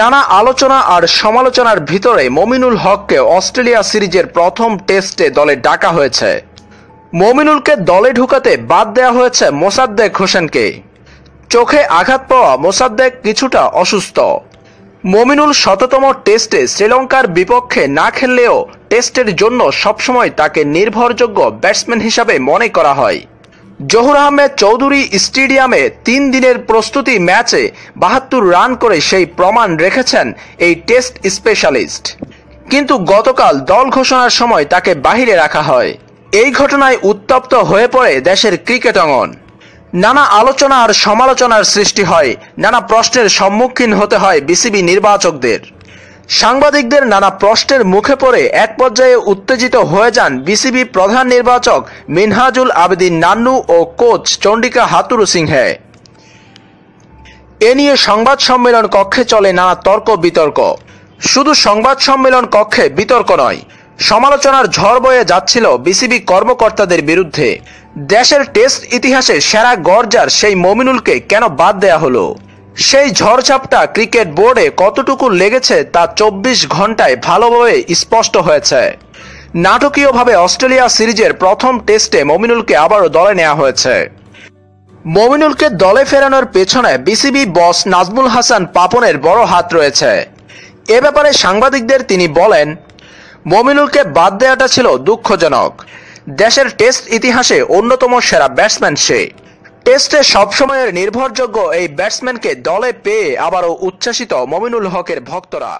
নানা আলোচনা আর সমালোচনার ভিতরে মমিনুল হককে অস্ট্রেলিয়া সিরিজের প্রথম টেস্টে দলে ডাকা হয়েছে মমিনুলকে দলে ঢুকাতে বাদ দেওয়া হয়েছে মোসাদ্দেক হোসেনকে চোখে আঘাত পাওয়া মোসাদ্দেক কিছুটা অসুস্থ মমিনুল শততম টেস্টে শ্রীলঙ্কার বিপক্ষে না খেললেও টেস্টের জন্য সবসময় তাকে নির্ভরযোগ্য ব্যাটসম্যান হিসাবে মনে করা হয় জহুর আহমেদ চৌধুরী স্টেডিয়ামে তিন দিনের প্রস্তুতি ম্যাচে বাহাত্তর রান করে সেই প্রমাণ রেখেছেন এই টেস্ট স্পেশালিস্ট কিন্তু গতকাল দল ঘোষণার সময় তাকে বাহিরে রাখা হয় এই ঘটনায় উত্তপ্ত হয়ে পড়ে দেশের ক্রিকেট অঙ্গন নানা আলোচনা আর সমালোচনার সৃষ্টি হয় নানা প্রশ্নের সম্মুখীন হতে হয় বিসিবি নির্বাচকদের সাংবাদিকদের নানা প্রশ্নের মুখে পড়ে এক পর্যায়ে উত্তেজিত হয়ে যান বিসিবি প্রধান নির্বাচক মিনহাজুল আবেদিন নান্নু ও কোচ চন্ডিকা হাতুর সিংহে এ নিয়ে সংবাদ সম্মেলন কক্ষে চলে নানা তর্ক বিতর্ক শুধু সংবাদ সম্মেলন কক্ষে বিতর্ক নয় সমালোচনার ঝড় বয়ে যাচ্ছিল বিসিবি কর্মকর্তাদের বিরুদ্ধে দেশের টেস্ট ইতিহাসে সেরা গর্জার সেই মমিনুলকে কেন বাদ দেয়া হলো সেই ঝড়ঝাপটা ক্রিকেট বোর্ডে কতটুকু লেগেছে তা চব্বিশ ঘন্টায় ভালোভাবে স্পষ্ট হয়েছে নাটকীয়ভাবে অস্ট্রেলিয়া সিরিজের প্রথম টেস্টে মমিনুলকে আবারও দলে নেওয়া হয়েছে মমিনুলকে দলে ফেরানোর পেছনে বিসিবি বস নাজমুল হাসান পাপনের বড় হাত রয়েছে এ ব্যাপারে সাংবাদিকদের তিনি বলেন মমিনুলকে বাদ দেওয়াটা ছিল দুঃখজনক দেশের টেস্ট ইতিহাসে অন্যতম সেরা ব্যাটসম্যান সে টেস্টে সবসময়ের নির্ভরযোগ্য এই ব্যাটসম্যানকে দলে পেয়ে আবারও উচ্ছ্বাসিত মমিনুল হকের ভক্তরা